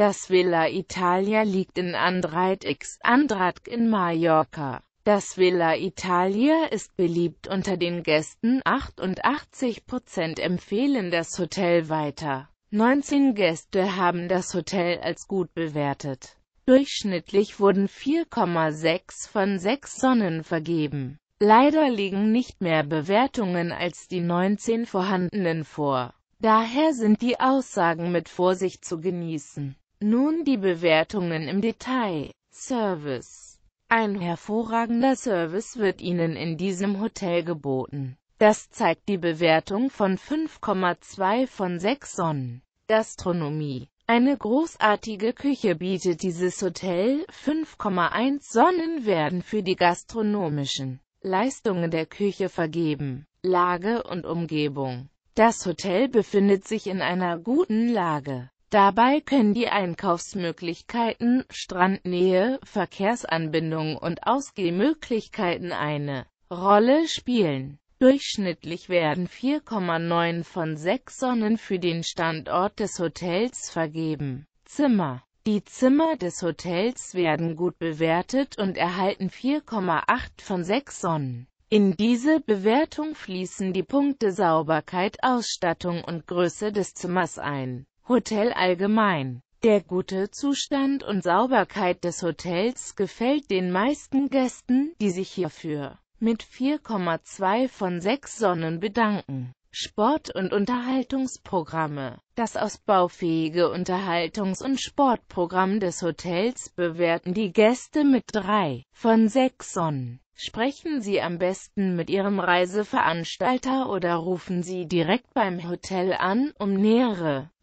Das Villa Italia liegt in Andrade X, Andrade in Mallorca. Das Villa Italia ist beliebt unter den Gästen, 88% empfehlen das Hotel weiter. 19 Gäste haben das Hotel als gut bewertet. Durchschnittlich wurden 4,6 von 6 Sonnen vergeben. Leider liegen nicht mehr Bewertungen als die 19 vorhandenen vor. Daher sind die Aussagen mit Vorsicht zu genießen. Nun die Bewertungen im Detail. Service. Ein hervorragender Service wird Ihnen in diesem Hotel geboten. Das zeigt die Bewertung von 5,2 von 6 Sonnen. Gastronomie. Eine großartige Küche bietet dieses Hotel. 5,1 Sonnen werden für die gastronomischen Leistungen der Küche vergeben. Lage und Umgebung. Das Hotel befindet sich in einer guten Lage. Dabei können die Einkaufsmöglichkeiten, Strandnähe, Verkehrsanbindungen und Ausgehmöglichkeiten eine Rolle spielen. Durchschnittlich werden 4,9 von 6 Sonnen für den Standort des Hotels vergeben. Zimmer Die Zimmer des Hotels werden gut bewertet und erhalten 4,8 von 6 Sonnen. In diese Bewertung fließen die Punkte Sauberkeit, Ausstattung und Größe des Zimmers ein. Hotel allgemein. Der gute Zustand und Sauberkeit des Hotels gefällt den meisten Gästen, die sich hierfür mit 4,2 von 6 Sonnen bedanken. Sport- und Unterhaltungsprogramme. Das ausbaufähige Unterhaltungs- und Sportprogramm des Hotels bewerten die Gäste mit 3 von 6 Sonnen. Sprechen Sie am besten mit Ihrem Reiseveranstalter oder rufen Sie direkt beim Hotel an, um nähere